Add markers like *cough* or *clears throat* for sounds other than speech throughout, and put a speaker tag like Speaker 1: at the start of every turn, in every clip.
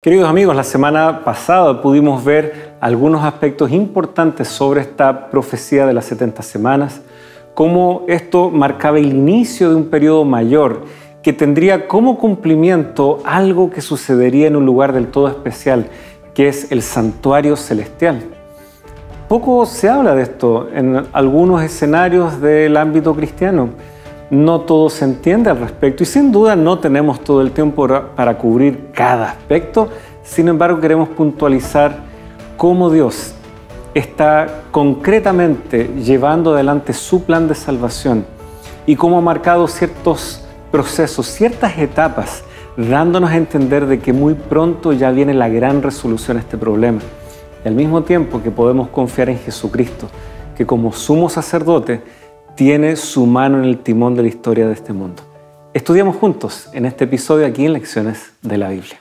Speaker 1: Queridos amigos, la semana pasada pudimos ver algunos aspectos importantes sobre esta profecía de las 70 semanas, cómo esto marcaba el inicio de un periodo mayor que tendría como cumplimiento algo que sucedería en un lugar del todo especial, que es el santuario celestial. Poco se habla de esto en algunos escenarios del ámbito cristiano no todo se entiende al respecto y sin duda no tenemos todo el tiempo para cubrir cada aspecto, sin embargo queremos puntualizar cómo Dios está concretamente llevando adelante su plan de salvación y cómo ha marcado ciertos procesos, ciertas etapas, dándonos a entender de que muy pronto ya viene la gran resolución a este problema. Y al mismo tiempo que podemos confiar en Jesucristo, que como sumo sacerdote, tiene su mano en el timón de la historia de este mundo. Estudiamos juntos en este episodio aquí en Lecciones de la Biblia.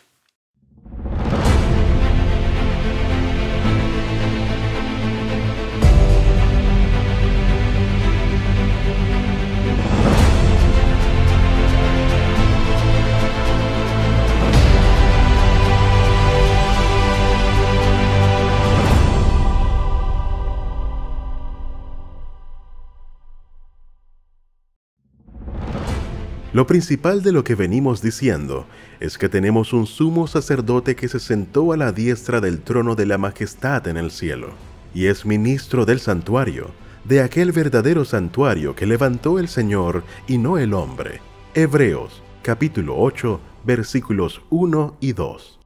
Speaker 2: Lo principal de lo que venimos diciendo es que tenemos un sumo sacerdote que se sentó a la diestra del trono de la majestad en el cielo, y es ministro del santuario, de aquel verdadero santuario que levantó el Señor y no el hombre. Hebreos capítulo 8 versículos 1 y 2.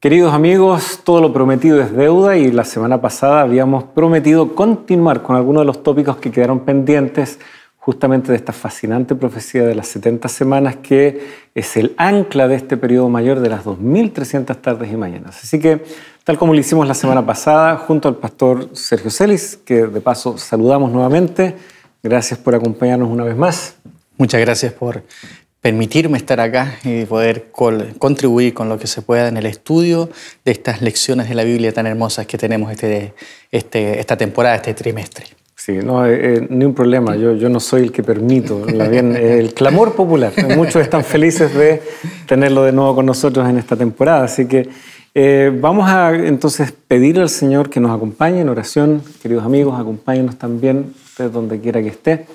Speaker 1: Queridos amigos, todo lo prometido es deuda y la semana pasada habíamos prometido continuar con algunos de los tópicos que quedaron pendientes justamente de esta fascinante profecía de las 70 semanas que es el ancla de este periodo mayor de las 2.300 tardes y mañanas. Así que, tal como lo hicimos la semana pasada, junto al pastor Sergio Celis, que de paso saludamos nuevamente, gracias por acompañarnos una vez más. Muchas gracias por permitirme estar acá y
Speaker 2: poder contribuir con lo que se pueda en el estudio de estas lecciones de la Biblia tan hermosas que tenemos este, este esta temporada, este trimestre. Sí,
Speaker 1: no, eh, eh, ni un problema. Yo, yo no soy el que permito *laughs* bien, eh, el clamor popular. Muchos están felices de tenerlo de nuevo con nosotros en esta temporada. Así que vamos a entonces pedirle al Señor que nos acompañe en oración. Queridos amigos, acompáñenos también, desde donde quiera que esté,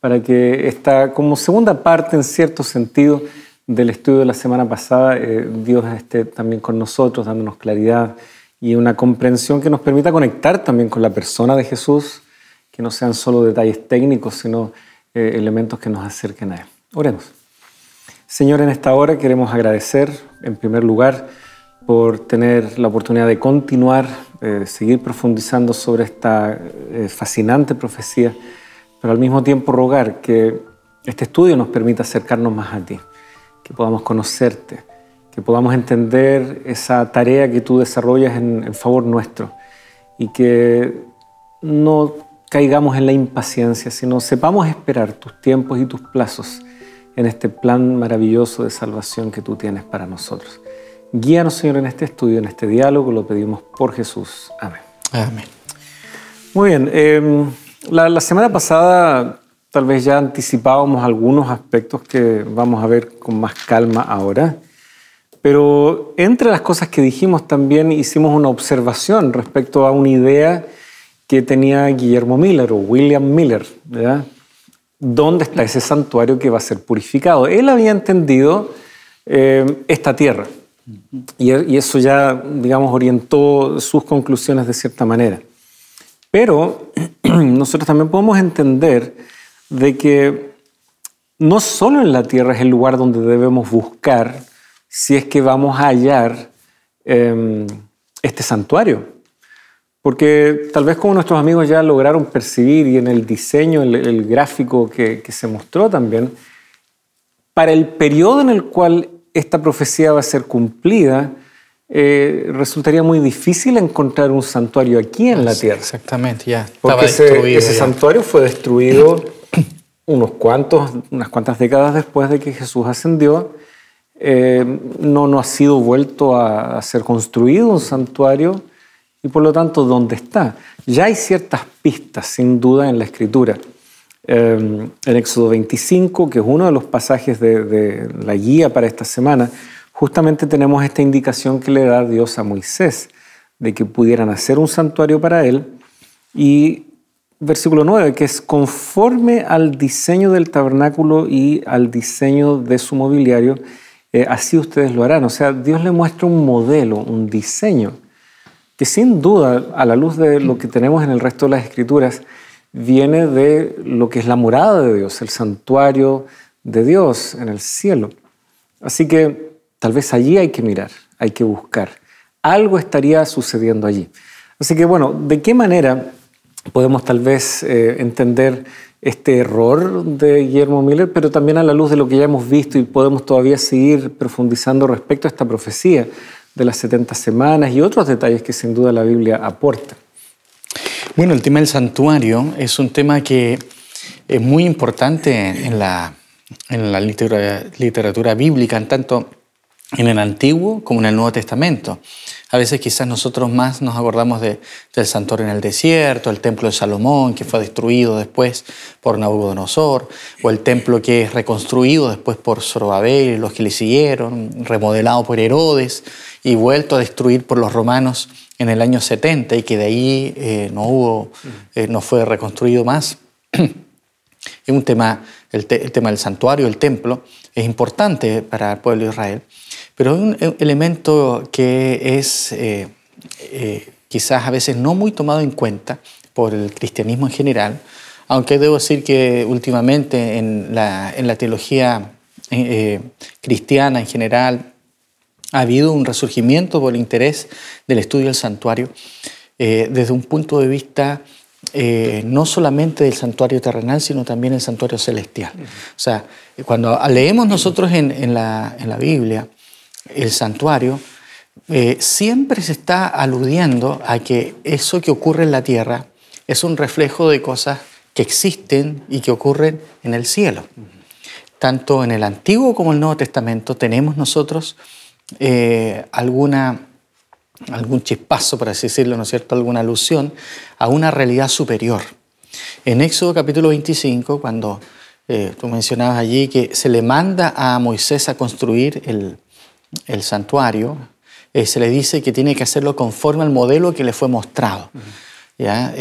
Speaker 1: para que esta, como segunda parte, en cierto sentido, del estudio de la semana pasada, Dios esté también con nosotros, dándonos claridad y una comprensión que nos permita conectar también con la persona de Jesús que no sean solo detalles técnicos, sino eh, elementos que nos acerquen a Él. Oremos. Señor, en esta hora queremos agradecer, en primer lugar, por tener la oportunidad de continuar, eh, seguir profundizando sobre esta eh, fascinante profecía, pero al mismo tiempo rogar que este estudio nos permita acercarnos más a ti, que podamos conocerte, que podamos entender esa tarea que tú desarrollas en, en favor nuestro y que no caigamos en la impaciencia, sino sepamos esperar tus tiempos y tus plazos en este plan maravilloso de salvación que tú tienes para nosotros. Guíanos, Señor, en este estudio, en este diálogo, lo pedimos por Jesús. Amén. Amén. Muy bien, em, la, la semana pasada tal vez ya anticipábamos algunos aspectos que vamos a ver con más calma ahora. Pero entre las cosas que dijimos también hicimos una observación respecto a una idea que tenía Guillermo Miller o William Miller. ¿verdad? ¿Dónde está ese santuario que va a ser purificado? Él había entendido eh, esta tierra y, eso ya, digamos, orientó sus conclusiones de cierta manera. Pero *clears throat* nosotros también podemos entender de que no solo en la tierra es el lugar donde debemos buscar si es que vamos a hallar em, este santuario. Porque tal vez como nuestros amigos ya lograron percibir y en el diseño, el, gráfico que, se mostró también, para el periodo en el cual esta profecía va a ser cumplida, eh, resultaría muy difícil encontrar un santuario aquí en la tierra. Exactamente,
Speaker 2: ya. Porque ese, santuario
Speaker 1: fue destruido *clears throat* unos cuantos, unas cuantas décadas después de que Jesús ascendió. Eh, no, no ha sido vuelto a ser construido un santuario y por lo tanto dónde está. Ya hay ciertas pistas, sin duda, en la escritura. Eh, en Éxodo 25, que es uno de los pasajes de, la guía para esta semana, justamente tenemos esta indicación que le da Dios a Moisés de que pudieran hacer un santuario para él y versículo 9, que es conforme al diseño del tabernáculo y al diseño de su mobiliario, eh, así ustedes lo harán. O sea, Dios le muestra un modelo, un diseño que sin duda, a la luz de lo que tenemos en el resto de las escrituras, viene de lo que es la morada de Dios, el santuario de Dios en el cielo. Así que tal vez allí hay que mirar, hay que buscar. Algo estaría sucediendo allí. Así que bueno, ¿de qué manera podemos tal vez eh, entender este error de Guillermo Miller, pero también a la luz de lo que ya hemos visto y podemos todavía seguir profundizando respecto a esta profecía de las 70 semanas y otros detalles que sin duda la Biblia aporta.
Speaker 2: Bueno, el tema del santuario es un tema que es muy importante en la, en la literatura, bíblica, tanto en el Antiguo como en el Nuevo Testamento. A veces quizás nosotros más nos acordamos del santuario en el desierto, el templo de Salomón que fue destruido después por Nabucodonosor, o el templo que es reconstruido después por Zorobabel y los que le siguieron, remodelado por Herodes, y vuelto a destruir por los romanos en el año 70 y que de ahí eh, no hubo, eh, no fue reconstruido más. *clears throat* es un tema, el, tema del santuario, el templo, es importante para el pueblo de Israel, pero es un elemento que es eh, quizás a veces no muy tomado en cuenta por el cristianismo en general, aunque debo decir que últimamente en la, en la teología cristiana en general, ha habido un resurgimiento por el interés del estudio del santuario eh, desde un punto de vista eh, no solamente del santuario terrenal, sino también el santuario celestial. O sea, cuando leemos nosotros en, la, Biblia el santuario, eh, siempre se está aludiendo a que eso que ocurre en la tierra es un reflejo de cosas que existen y que ocurren en el cielo. Tanto en el Antiguo como en el Nuevo Testamento tenemos nosotros eh, alguna, algún chispazo, por así decirlo, ¿no es cierto?, alguna alusión a una realidad superior. En Éxodo capítulo 25, cuando eh, tú mencionabas allí que se le manda a Moisés a construir el, santuario, eh, se le dice que tiene que hacerlo conforme al modelo que le fue mostrado. ¿Ya?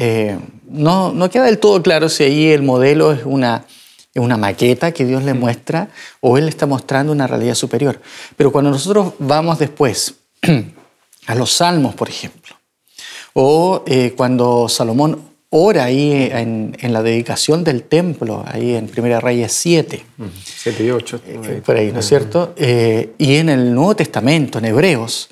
Speaker 2: no, no, queda del todo claro si allí el modelo es una es una maqueta que Dios le muestra o Él le está mostrando una realidad superior. Pero cuando nosotros vamos después *clears throat* a los salmos, por ejemplo, o eh, cuando Salomón ora ahí en, la dedicación del templo, ahí en Primera Reyes 7. 7 y 8. Eh, por ahí, ¿no es cierto? Eh, y en el Nuevo Testamento, en Hebreos,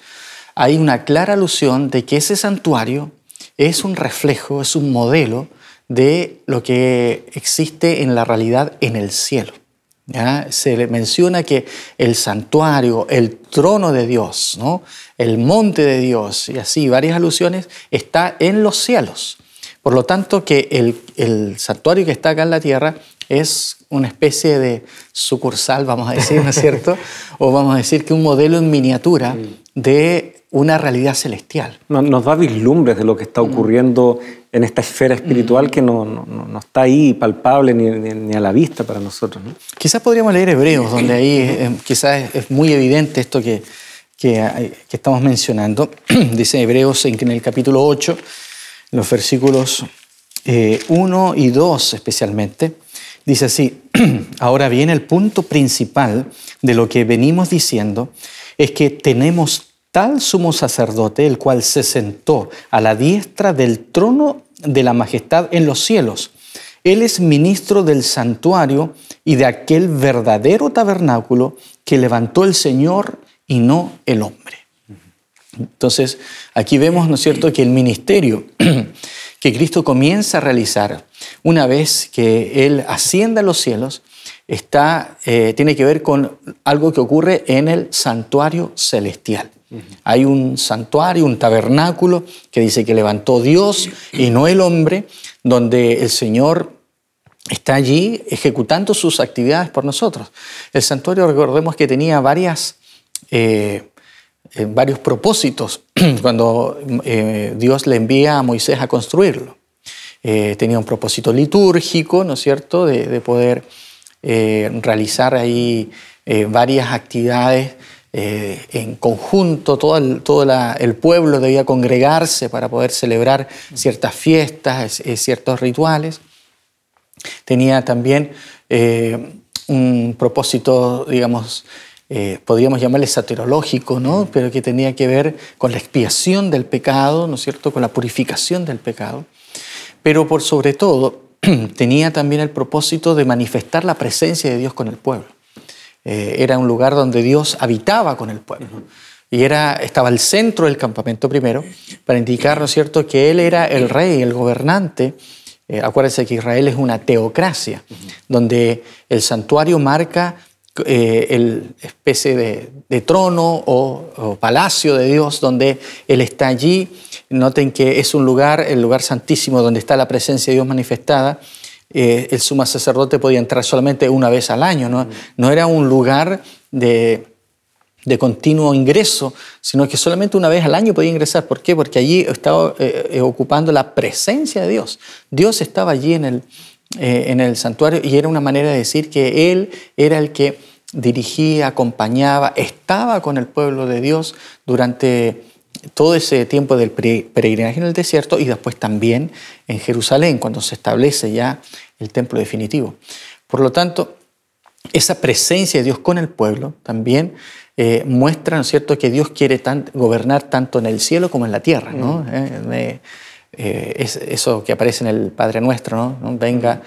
Speaker 2: hay una clara alusión de que ese santuario es un reflejo, es un modelo de lo que existe en la realidad en el cielo. Se menciona que el santuario, el trono de Dios, ¿no? el monte de Dios y así varias alusiones está en los cielos. Por lo tanto, que el, el santuario que está acá en la tierra es una especie de sucursal, vamos a decir, ¿no es cierto? *laughs* o vamos a decir que un modelo en miniatura de una realidad celestial.
Speaker 1: Nos da vislumbres de lo que está ocurriendo en esta esfera espiritual mm. que no, no, no está ahí palpable ni, ni, a la vista para nosotros. ¿no?
Speaker 2: Quizás podríamos leer Hebreos, donde ahí eh, quizás es muy evidente esto que, que, eh, estamos mencionando. *clears throat* Dice Hebreos en, en el capítulo 8, los versículos 1 eh, y 2 especialmente. Dice así, *clears throat* ahora viene el punto principal de lo que venimos diciendo es que tenemos tal sumo sacerdote, el cual se sentó a la diestra del trono de la majestad en los cielos. Él es ministro del santuario y de aquel verdadero tabernáculo que levantó el Señor y no el hombre. Entonces, aquí vemos, ¿no es cierto?, que el ministerio
Speaker 3: *clears throat* que
Speaker 2: Cristo comienza a realizar una vez que Él ascienda a los cielos, está, eh, tiene que ver con algo que ocurre en el santuario celestial. Hay un santuario, un tabernáculo que dice que levantó Dios y no el hombre, donde el Señor está allí ejecutando sus actividades por nosotros. El santuario, recordemos que tenía varias, eh, eh, varios propósitos *clears throat* cuando eh, Dios le envía a Moisés a construirlo. tenía un propósito litúrgico, ¿no es cierto?, de, de poder realizar ahí varias actividades eh, en conjunto, todo, el, pueblo debía congregarse para poder celebrar ciertas fiestas, ciertos rituales. Tenía también eh, un propósito, digamos, eh, podríamos llamarle satirológico, ¿no? pero que tenía que ver con la expiación del pecado, ¿no es cierto?, con la purificación del pecado. Pero por sobre todo, *clears throat* tenía también el propósito de manifestar la presencia de Dios con el pueblo. Eh, era un lugar donde Dios habitaba con el pueblo. Y estaba el centro del campamento primero, para indicar, ¿no es cierto?, que Él era el rey, el gobernante. Eh, acuérdense que Israel es una teocracia, donde el santuario marca eh, el especie de, trono o, palacio de Dios donde Él está allí. Noten que es un lugar, el lugar santísimo, donde está la presencia de Dios manifestada. Eh, el suma sacerdote podía entrar solamente una vez al año, no, era un lugar de, continuo ingreso, sino que solamente una vez al año podía ingresar. ¿Por qué? Porque allí estaba eh, eh, ocupando la presencia de Dios. Dios estaba allí en el, en el santuario y era una manera de decir que Él era el que dirigía, acompañaba, estaba con el pueblo de Dios durante todo ese tiempo del peregrinaje en el desierto y después también en Jerusalén, cuando se establece ya el templo definitivo. Por lo tanto, esa presencia de Dios con el pueblo también eh, muestra, ¿no es cierto?, que Dios quiere gobernar tanto en el cielo como en la tierra, ¿no? Mm. Eh, eh, es eso que aparece en el Padre Nuestro, Venga,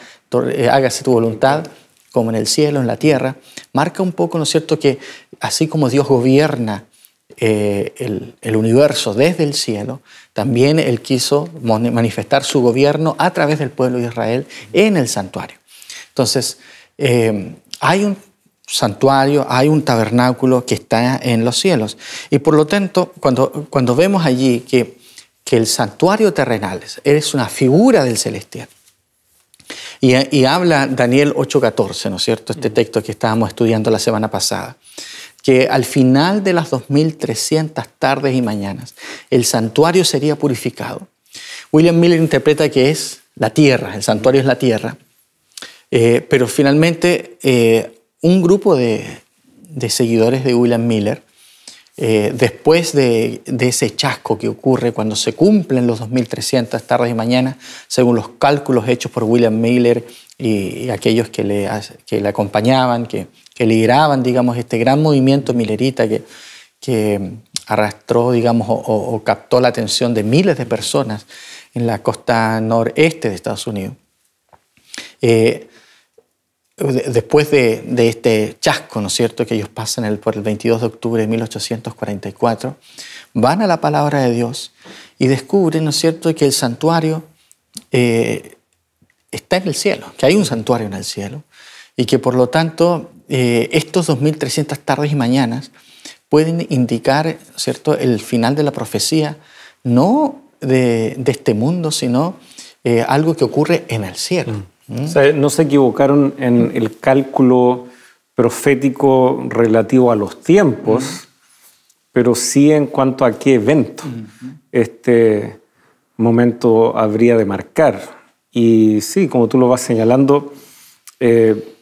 Speaker 2: hágase tu voluntad como en el cielo, en la tierra. Marca un poco, ¿no es cierto?, que así como Dios gobierna eh, el, universo desde el cielo, también Él quiso manifestar su gobierno a través del pueblo de Israel en el santuario. Entonces, eh, hay un santuario, hay un tabernáculo que está en los cielos. Y por lo tanto, cuando, vemos allí que, que el santuario terrenal es una figura del celestial, y, y habla Daniel 8:14, ¿no es cierto? Este texto que estábamos estudiando la semana pasada que al final de las 2300 tardes y mañanas el santuario sería purificado. William Miller interpreta que es la tierra, el santuario es la tierra, eh, pero finalmente eh, un grupo de, seguidores de William Miller, eh, después de, ese chasco que ocurre cuando se cumplen los 2300 tardes y mañanas, según los cálculos hechos por William Miller y, aquellos que le, que le acompañaban, que que lideraban, digamos, este gran movimiento milerita que, que arrastró, digamos, o, captó la atención de miles de personas en la costa noreste de Estados Unidos. Eh, después de, este chasco, ¿no es cierto?, que ellos pasan el, por el 22 de octubre de 1844, van a la palabra de Dios y descubren, ¿no es cierto?, que el santuario eh, está en el cielo, que hay un santuario en el cielo, y que por lo tanto eh, estos 2.300 tardes y mañanas pueden indicar ¿cierto? el final de la profecía, no de, este mundo, sino eh, algo que ocurre en el cielo. Mm.
Speaker 1: ¿Mm? no se equivocaron en el cálculo profético relativo a los tiempos, mm. pero sí en cuanto a qué evento mm-hmm. este momento habría de marcar. Y sí, como tú lo vas señalando, eh,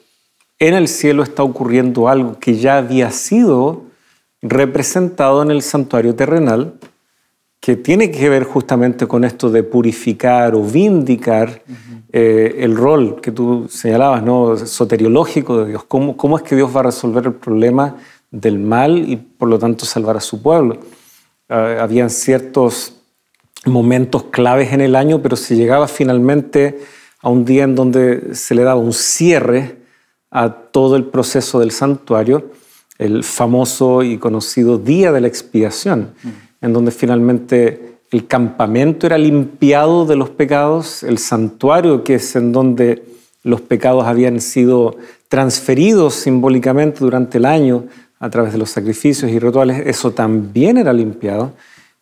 Speaker 1: en el cielo está ocurriendo algo que ya había sido representado en el santuario terrenal, que tiene que ver justamente con esto de purificar o vindicar eh, el rol que tú señalabas, ¿no? soteriológico de Dios. ¿Cómo, es que Dios va a resolver el problema del mal y por lo tanto salvar a su pueblo? Ah, habían ciertos momentos claves en el año, pero se llegaba finalmente a un día en donde se le daba un cierre a todo el proceso del santuario, el famoso y conocido Día de la Expiación, en donde finalmente el campamento era limpiado de los pecados, el santuario, que es en donde los pecados habían sido transferidos simbólicamente durante el año a través de los sacrificios y rituales, eso también era limpiado.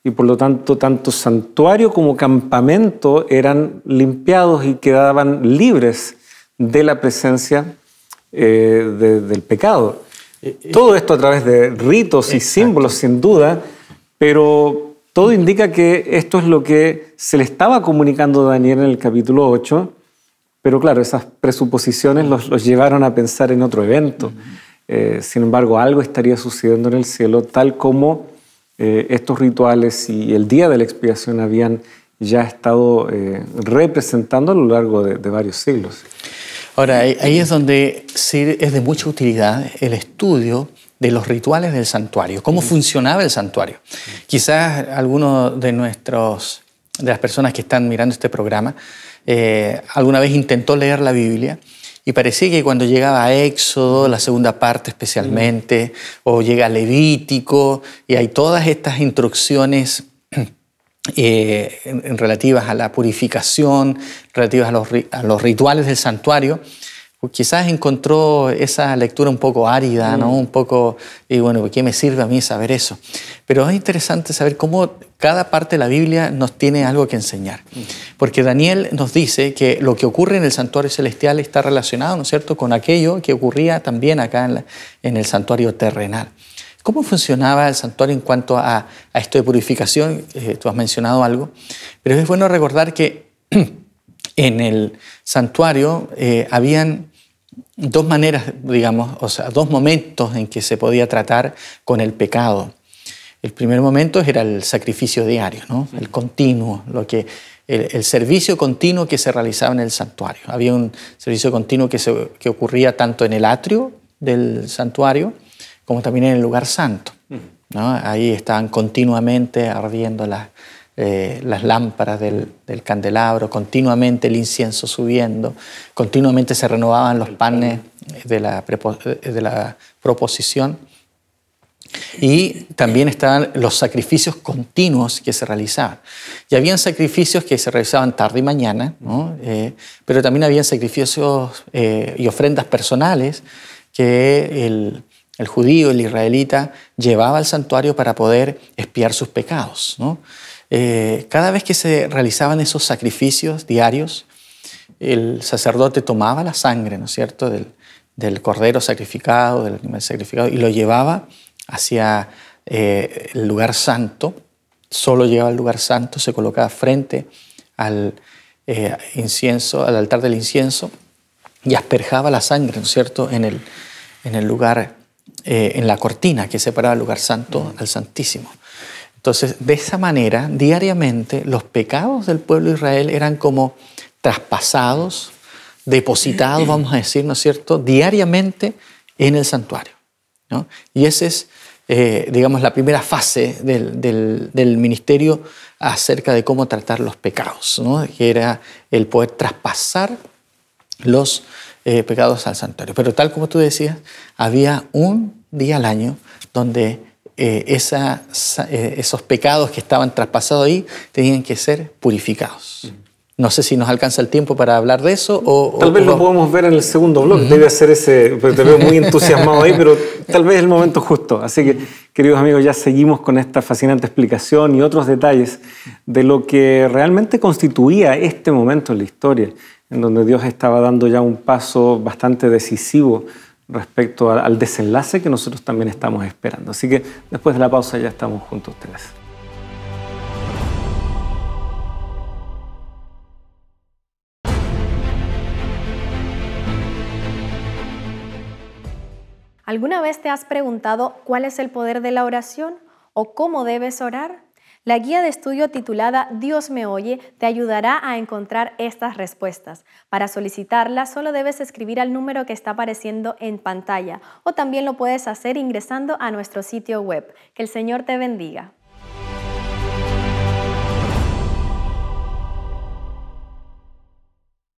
Speaker 1: Y por lo tanto, tanto santuario como campamento eran limpiados y quedaban libres de la presencia eh, del pecado. Eh, eh, todo esto a través de ritos y símbolos, sin duda, pero todo indica que esto es lo que se le estaba comunicando a Daniel en el capítulo 8, pero claro, esas presuposiciones los, llevaron a pensar en otro evento. sin embargo, algo estaría sucediendo en el cielo, tal como estos rituales y el día de la expiación habían ya estado representando a lo largo de varios siglos.
Speaker 2: Ahora, ahí es donde es de mucha utilidad el estudio de los rituales del santuario, cómo funcionaba el santuario. Quizás algunos de nuestros de las personas que están mirando este programa eh, alguna vez intentó leer la Biblia y parecía que cuando llegaba a Éxodo, la segunda parte especialmente, o llega a Levítico y hay todas estas instrucciones en, eh, relativas a la purificación, relativas a los, rituales del santuario, pues quizás encontró esa lectura un poco árida, ¿no? Mm. Un poco, y bueno, ¿qué me sirve a mí saber eso? Pero es interesante saber cómo cada parte de la Biblia nos tiene algo que enseñar. Mm. Porque Daniel nos dice que lo que ocurre en el santuario celestial está relacionado, ¿no es cierto?, con aquello que ocurría también acá en el santuario terrenal. ¿Cómo funcionaba el santuario en cuanto a, esto de purificación? Eh, tú has mencionado algo, pero es bueno recordar que *clears throat* en el santuario eh, habían dos maneras, digamos, o sea, dos momentos en que se podía tratar con el pecado. El primer momento era el sacrificio diario, el continuo, lo que, el, servicio continuo que se realizaba en el santuario. Había un servicio continuo que, se, que ocurría tanto en el atrio del santuario, como también en el lugar santo. Ahí estaban continuamente ardiendo las, eh, lámparas del, candelabro, continuamente el incienso subiendo, continuamente se renovaban los panes eh, de la, proposición. Y también estaban los sacrificios continuos que se realizaban. Y habían sacrificios que se realizaban tarde y mañana, eh, pero también había sacrificios y ofrendas personales que el, el judío, el israelita, llevaba al santuario para poder espiar sus pecados. Eh, cada vez que se realizaban esos sacrificios diarios, el sacerdote tomaba la sangre, ¿no es cierto?, del, cordero sacrificado, del animal sacrificado, y lo llevaba hacia eh, el lugar santo, solo llegaba al lugar santo, se colocaba frente al eh, incienso, al altar del incienso, y asperjaba la sangre, ¿no es cierto?, en el, en el lugar eh, en la cortina que separaba el lugar santo al santísimo. Entonces, de esa manera, diariamente, los pecados del pueblo de Israel eran como traspasados, depositados, *clears throat* vamos a decir, ¿no es cierto?, diariamente en el santuario. Y esa es, eh, digamos, la primera fase del, ministerio acerca de cómo tratar los pecados, que era el poder traspasar los eh, pecados al santuario. Pero tal como tú decías, había un día al año donde eh, esa, eh, esos pecados que estaban traspasados ahí tenían que ser purificados. No sé si nos alcanza el tiempo para hablar de eso. O, tal vez lo
Speaker 1: podemos ver en el segundo blog. Debe ser ese, pues, te veo muy entusiasmado ahí, pero tal vez es el momento justo. Así que, queridos amigos, ya seguimos con esta fascinante explicación y otros detalles de lo que realmente constituía este momento en la historia en donde Dios estaba dando ya un paso bastante decisivo respecto al desenlace que nosotros también estamos esperando. Así que después de la pausa ya estamos juntos ustedes.
Speaker 3: ¿Alguna vez te has preguntado cuál es el poder de la oración o cómo debes orar? La guía de estudio titulada Dios me oye te ayudará a encontrar estas respuestas. Para solicitarla solo debes escribir al número que está apareciendo en pantalla o también lo puedes hacer ingresando a nuestro sitio web. Que el Señor te bendiga.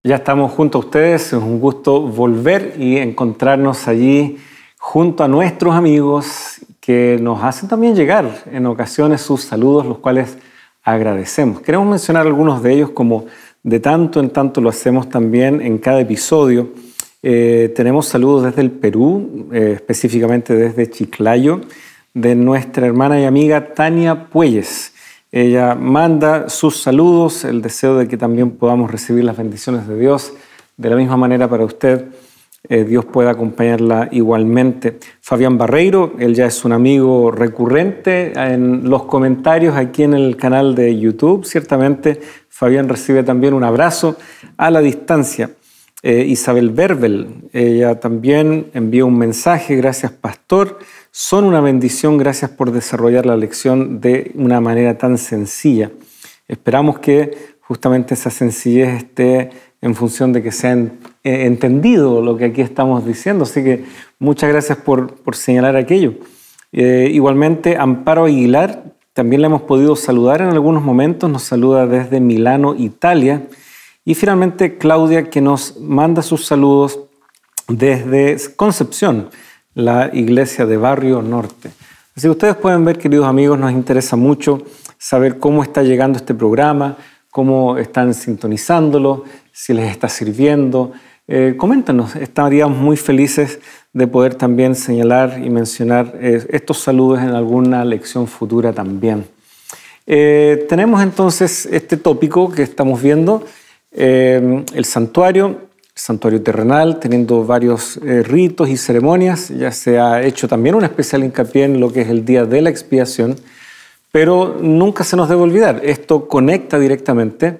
Speaker 1: Ya estamos junto a ustedes, es un gusto volver y encontrarnos allí junto a nuestros amigos que nos hacen también llegar en ocasiones sus saludos, los cuales agradecemos. Queremos mencionar algunos de ellos como de tanto en tanto lo hacemos también en cada episodio. Eh, tenemos saludos desde el Perú, eh, específicamente desde Chiclayo, de nuestra hermana y amiga Tania Puelles. Ella manda sus saludos, el deseo de que también podamos recibir las bendiciones de Dios de la misma manera para usted eh, Dios pueda acompañarla igualmente. Fabián Barreiro, él ya es un amigo recurrente en los comentarios aquí en el canal de YouTube. Ciertamente, Fabián recibe también un abrazo a la distancia. Eh, Isabel Berbel, ella también envió un mensaje, gracias pastor, son una bendición, gracias por desarrollar la lección de una manera tan sencilla. Esperamos que justamente esa sencillez esté en función de que sean entendido lo que aquí estamos diciendo. Así que muchas gracias por, señalar aquello. Eh, igualmente, Amparo Aguilar, también le hemos podido saludar en algunos momentos, nos saluda desde Milano, Italia. Y finalmente, Claudia, que nos manda sus saludos desde Concepción, la iglesia de Barrio Norte. Así que ustedes pueden ver, queridos amigos, nos interesa mucho saber cómo está llegando este programa, cómo están sintonizándolo, si les está sirviendo, eh, coméntanos, estaríamos muy felices de poder también señalar y mencionar eh, estos saludos en alguna lección futura también. Eh, tenemos entonces este tópico que estamos viendo, el santuario, el santuario terrenal, teniendo varios ritos y ceremonias. Ya se ha hecho también un especial hincapié en lo que es el día de la expiación, pero nunca se nos debe olvidar, esto conecta directamente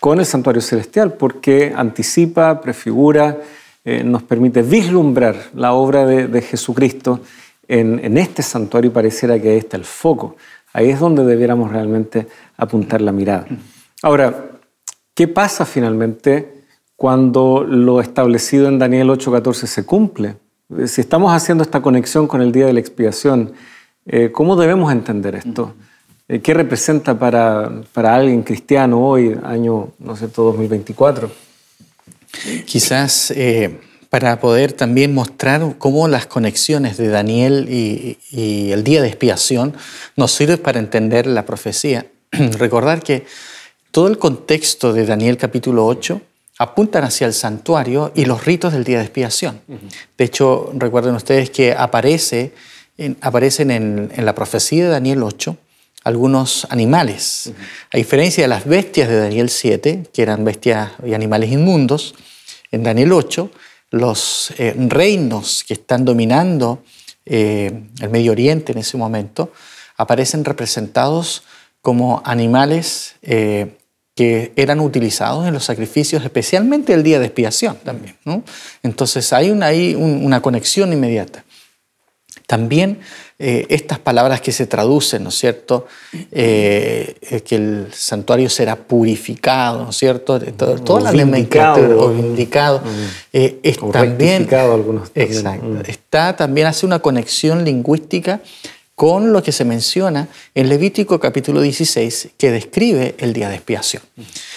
Speaker 1: con el santuario celestial, porque anticipa, prefigura, eh, nos permite vislumbrar la obra de, Jesucristo en, este santuario y pareciera que ahí está el foco. Ahí es donde debiéramos realmente apuntar la mirada. Ahora, ¿qué pasa finalmente cuando lo establecido en Daniel 8:14 se cumple? Si estamos haciendo esta conexión con el día de la expiación, eh, ¿cómo debemos entender esto? Eh, ¿Qué representa para, para, alguien cristiano hoy, año, no sé, 2024? Quizás eh,
Speaker 2: para poder también mostrar cómo las conexiones de Daniel y, el día de expiación nos sirven para entender la profecía. *clears throat* Recordar que todo el contexto de Daniel capítulo 8 apuntan hacia el santuario y los ritos del día de expiación. De hecho, recuerden ustedes que aparece, aparecen en, en la profecía de Daniel 8 algunos animales. A diferencia de las bestias de Daniel 7, que eran bestias y animales inmundos, en Daniel 8, los eh, reinos que están dominando eh, el Medio Oriente en ese momento aparecen representados como animales eh, que eran utilizados en los sacrificios, especialmente el día de expiación también. Entonces hay una conexión inmediata. También eh, estas palabras que se traducen, ¿no es cierto? Eh, eh, que el santuario será purificado, ¿no es cierto? todo toda la nomenclatura o mm. algunos Exacto. Mm. Está también, hace una conexión lingüística con lo que se menciona en Levítico capítulo 16, que describe el día de expiación.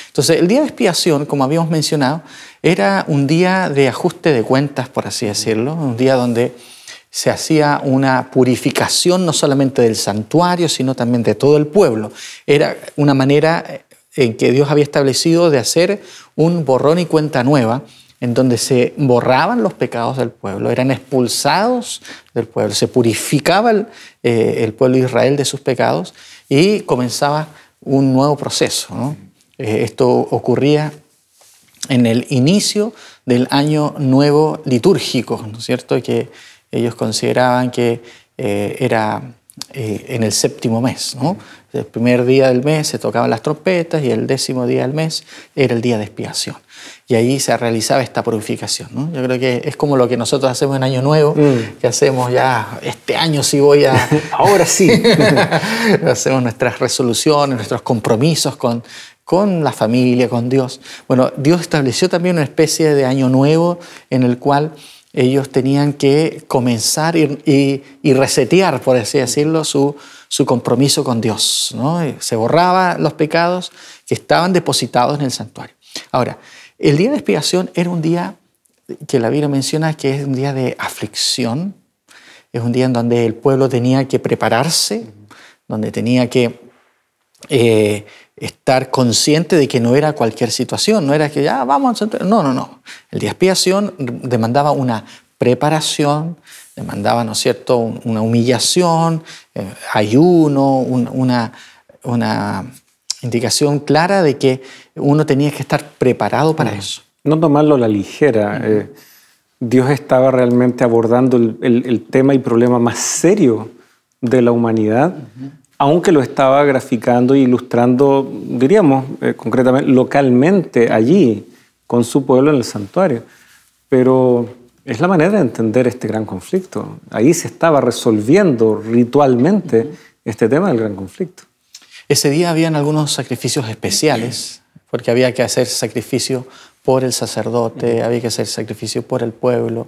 Speaker 2: Entonces, el día de expiación, como habíamos mencionado, era un día de ajuste de cuentas, por así decirlo, un día donde se hacía una purificación no solamente del santuario, sino también de todo el pueblo. Era una manera eh, en que Dios había establecido de hacer un borrón y cuenta nueva, en donde se borraban los pecados del pueblo, eran expulsados del pueblo, se purificaba el, eh, pueblo de Israel de sus pecados y comenzaba un nuevo proceso. Eh, esto ocurría en el inicio del año nuevo litúrgico, ¿no es cierto? Que ellos consideraban que eh, era eh, en el séptimo mes. ¿no? El primer día del mes se tocaban las trompetas y el décimo día del mes era el día de expiación. Y ahí se realizaba esta purificación. ¿no? Yo creo que es como lo que nosotros hacemos en Año Nuevo, mm. que hacemos ya, este año sí voy a... *laughs* Ahora sí. *laughs* hacemos nuestras resoluciones, nuestros compromisos con, con la familia, con Dios. Bueno, Dios estableció también una especie de Año Nuevo en el cual ellos tenían que comenzar y, resetear, por así decirlo, su, compromiso con Dios. Se borraban los pecados que estaban depositados en el santuario. Ahora, el día de expiación era un día que la Biblia menciona que es un día de aflicción, es un día en donde el pueblo tenía que prepararse, donde tenía que eh, estar consciente de que no era cualquier situación, no era que ya ah, vamos a... No, no, no. El día de expiación demandaba una preparación, demandaba, ¿no es cierto?, una humillación, eh, ayuno, una, una indicación clara de que uno tenía que estar preparado para eso.
Speaker 1: No tomarlo a la ligera. Eh, Dios estaba realmente abordando el, el, tema y problema más serio de la humanidad aunque lo estaba graficando e ilustrando, diríamos eh, concretamente, localmente allí, con su pueblo en el santuario. Pero es la manera de entender este gran conflicto. Ahí se estaba resolviendo ritualmente este tema del gran conflicto. Ese día habían algunos sacrificios especiales,
Speaker 2: porque había que hacer sacrificio por el sacerdote, había que hacer sacrificio por el pueblo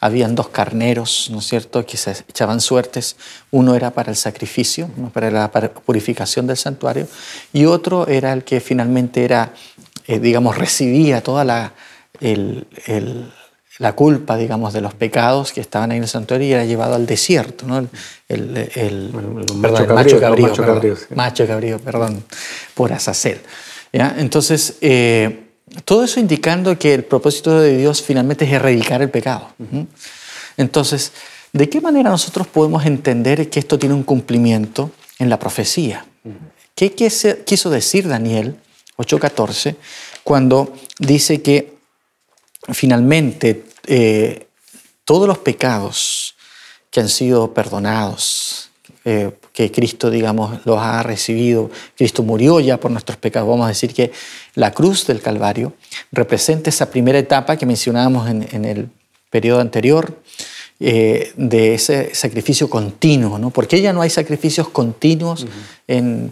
Speaker 2: habían dos carneros, ¿no es cierto?, que se echaban suertes. Uno era para el sacrificio, uno para la purificación del santuario, y otro era el que finalmente era, eh, digamos, recibía toda la, la, culpa, digamos, de los pecados que estaban ahí en el santuario y era llevado al desierto, ¿no? El, macho, cabrío, macho cabrío, perdón, por Azazel. ¿ya? Entonces, eh, todo eso indicando que el propósito de Dios finalmente es erradicar el pecado. Entonces, ¿de qué manera nosotros podemos entender que esto tiene un cumplimiento en la profecía? ¿Qué quiso decir Daniel 8:14 cuando dice que finalmente eh, todos los pecados que han sido perdonados, eh, que Cristo, digamos, los ha recibido. Cristo murió ya por nuestros pecados. Vamos a decir que la cruz del Calvario representa esa primera etapa que mencionábamos en, el periodo anterior, eh, de ese sacrificio continuo. ¿no? Porque ya no hay sacrificios continuos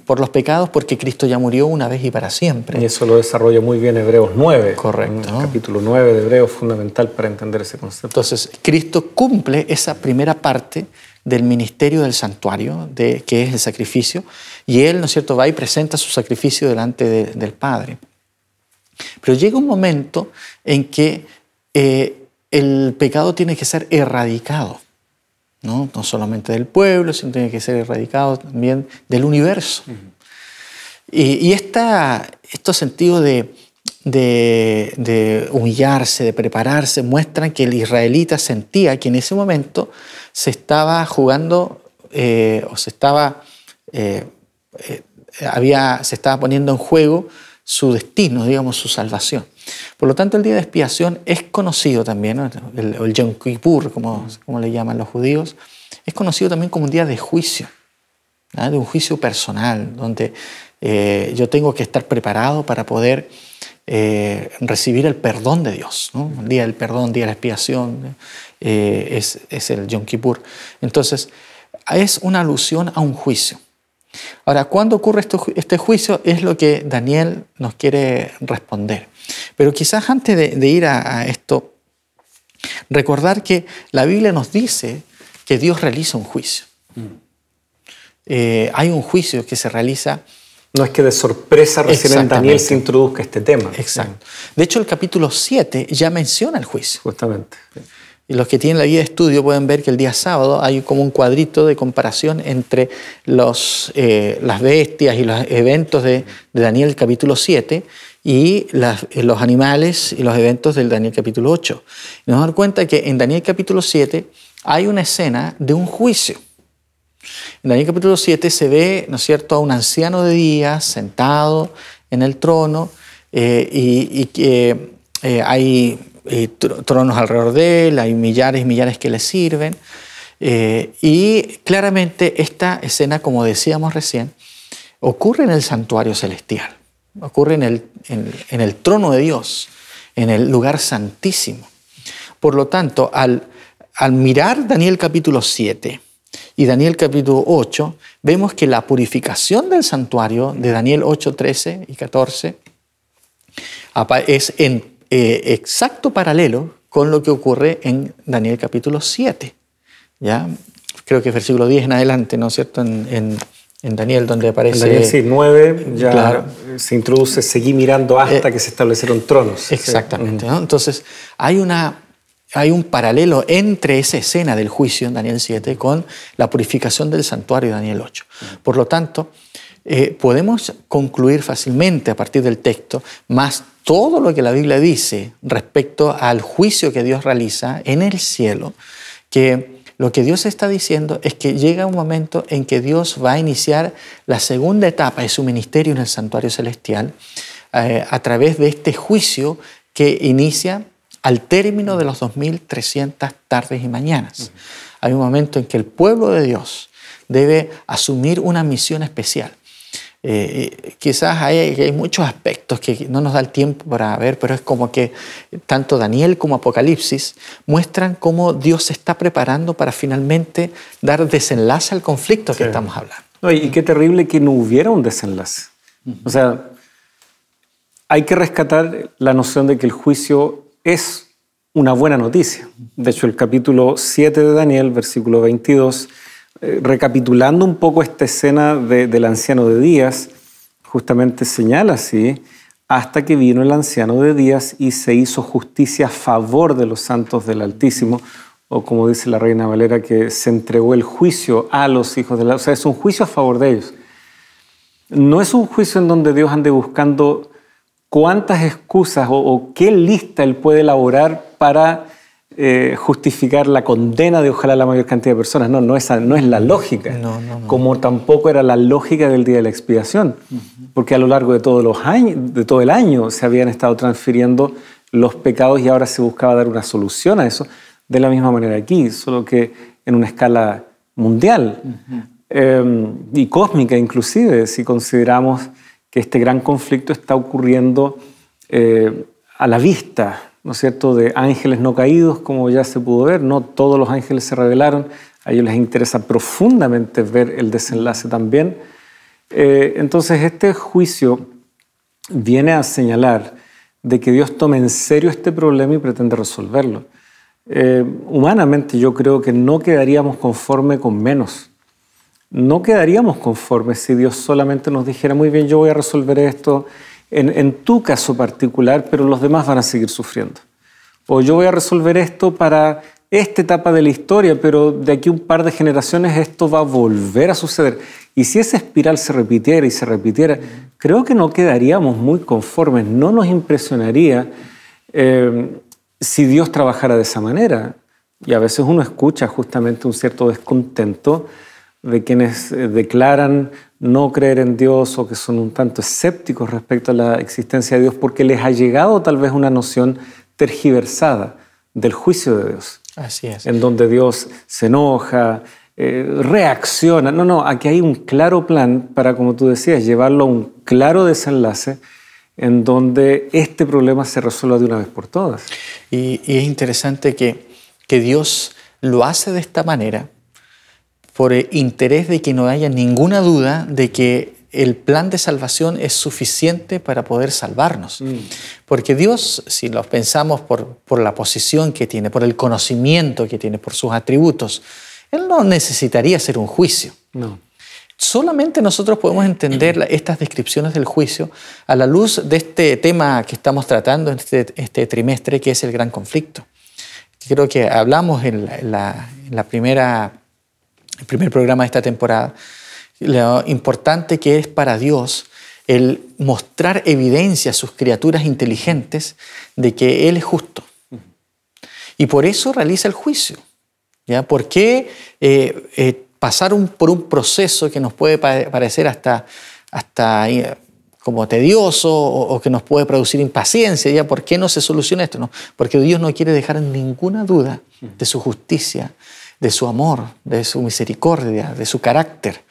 Speaker 2: por los pecados? Porque Cristo ya murió una vez y para siempre. Y eso lo
Speaker 1: desarrolla muy bien Hebreos 9. Correcto. capítulo 9 de Hebreos, fundamental para entender ese
Speaker 2: concepto. Entonces, Cristo cumple esa primera parte del ministerio del santuario, de, que es el sacrificio, y él, ¿no es cierto?, va y presenta su sacrificio delante del Padre. Pero llega un momento en que eh, el pecado tiene que ser erradicado, ¿no? no solamente del pueblo, sino tiene que ser erradicado también del universo. Y, esta, estos sentidos de humillarse, de prepararse, muestran que el israelita sentía que en ese momento se estaba jugando eh, o se estaba, eh, eh, había, se estaba poniendo en juego su destino, digamos, su salvación. Por lo tanto, el día de expiación es conocido también, el, Yom Kippur, como, mm. como le llaman los judíos, es conocido también como un día de juicio, de un juicio personal, donde yo tengo que estar preparado para poder recibir el perdón de Dios. El día del perdón, día de la expiación. Eh, es, es, el Yom Kippur. Entonces, es una alusión a un juicio. Ahora, ¿cuándo ocurre este, juicio? Es lo que Daniel nos quiere responder. Pero quizás antes de, ir a, esto, recordar que la Biblia nos dice que Dios realiza un juicio. Mm. Eh, hay un juicio que se realiza. No es que de sorpresa
Speaker 1: recién Daniel se
Speaker 2: introduzca este tema. Exacto. De hecho, el capítulo 7 ya menciona el juicio. Justamente. Y los que tienen la guía de estudio pueden ver que el día sábado hay como un cuadrito de comparación entre eh, las bestias y los eventos de, Daniel capítulo 7 y eh, los animales y los eventos del Daniel capítulo 8. Y nos damos cuenta que en Daniel capítulo 7 hay una escena de un juicio. En Daniel capítulo 7 se ve, ¿no es cierto?, a un anciano de días sentado en el trono eh, y, que hay eh, tronos alrededor de él, hay millares y millares que le sirven. Eh, y claramente esta escena, como decíamos recién, ocurre en el santuario celestial, ocurre en el, en, el trono de Dios, en el lugar santísimo. Por lo tanto, al, al mirar Daniel capítulo 7, y Daniel capítulo 8, vemos que la purificación del santuario de Daniel 8, 13 y 14 es en eh, exacto paralelo con lo que ocurre en Daniel capítulo 7. ¿ya? Creo que versículo 10 en adelante, ¿no es cierto? En, Daniel, donde aparece. En Daniel
Speaker 1: 9, ya se introduce, seguí
Speaker 2: mirando hasta eh, que se establecieron tronos. Exactamente. Entonces, hay, una, hay un paralelo entre esa escena del juicio en Daniel 7 con la purificación del santuario en Daniel 8. Por lo tanto, eh, podemos concluir fácilmente a partir del texto, más todo lo que la Biblia dice respecto al juicio que Dios realiza en el cielo, que lo que Dios está diciendo es que llega un momento en que Dios va a iniciar la segunda etapa de su ministerio en el santuario celestial eh, a través de este juicio que inicia al término de los 2.300 tardes y mañanas. Hay un momento en que el pueblo de Dios debe asumir una misión especial. Eh, quizás hay, muchos aspectos que no nos da el tiempo para ver, pero es como que tanto Daniel como Apocalipsis muestran cómo Dios se está preparando para finalmente dar desenlace al conflicto que estamos
Speaker 1: hablando. y qué terrible que no hubiera un desenlace. O sea, hay que rescatar la noción de que el juicio es una buena noticia. De hecho, el capítulo 7 de Daniel, versículo 22, eh, recapitulando un poco esta escena del anciano de días, justamente señala así, hasta que vino el anciano de días y se hizo justicia a favor de los santos del Altísimo, o como dice la reina Valera, que se entregó el juicio a los hijos de la... O sea, es un juicio a favor de ellos. No es un juicio en donde Dios ande buscando cuántas excusas o qué lista él puede elaborar para eh, justificar la condena de ojalá la mayor cantidad de personas. No, no, esa no es la lógica. No, no, Como tampoco era la lógica del día de la expiación. Porque a lo largo de, todos los años, de todo el año se habían estado transfiriendo los pecados y ahora se buscaba dar una solución a eso. De la misma manera aquí, solo que en una escala mundial em, y cósmica inclusive, si consideramos que este gran conflicto está ocurriendo eh, a la vista ¿no es cierto?, de ángeles no caídos, como ya se pudo ver, no todos los ángeles se revelaron, a ellos les interesa profundamente ver el desenlace también. Eh, entonces, este juicio viene a señalar de que Dios tome en serio este problema y pretende resolverlo. Eh, humanamente yo creo que no quedaríamos conforme con menos. No quedaríamos conformes si Dios solamente nos dijera, muy bien, yo voy a resolver esto en, tu caso particular, pero los demás van a seguir sufriendo. O yo voy a resolver esto para esta etapa de la historia, pero de aquí un par de generaciones esto va a volver a suceder. Y si esa espiral se repitiera y se repitiera, creo que no quedaríamos muy conformes, no nos impresionaría eh, si Dios trabajara de esa manera. Y a veces uno escucha justamente un cierto descontento de quienes eh, declaran no creer en Dios o que son un tanto escépticos respecto a la existencia de Dios porque les ha llegado tal vez una noción tergiversada del juicio de Dios.
Speaker 2: Así es. En
Speaker 1: donde Dios se enoja, eh, reacciona. No, no, aquí hay un claro plan para, como tú decías, llevarlo a un claro desenlace en donde este problema se resuelva de una vez por todas. Y, es interesante que
Speaker 2: Dios lo hace de esta manera por el interés de que no haya ninguna duda de que el plan de salvación es suficiente para poder salvarnos. Mm. Porque Dios, si lo pensamos por, por la posición que tiene, por el conocimiento que tiene, por sus atributos, Él no necesitaría hacer un juicio. No. Solamente nosotros podemos entender estas descripciones del juicio a la luz de este tema que estamos tratando en este, este trimestre, que es el gran conflicto. Creo que hablamos en la primera el primer programa de esta temporada, lo importante que es para Dios el mostrar evidencia a sus criaturas inteligentes de que Él es justo. Y por eso realiza el juicio. ¿ya? ¿Por qué eh, eh, pasar por un proceso que nos puede parecer hasta, hasta eh, como tedioso o, o, que nos puede producir impaciencia? ¿ya? ¿Por qué no se soluciona esto? No, porque Dios no quiere dejar ninguna duda de su justicia de su amor, de su misericordia, de su carácter.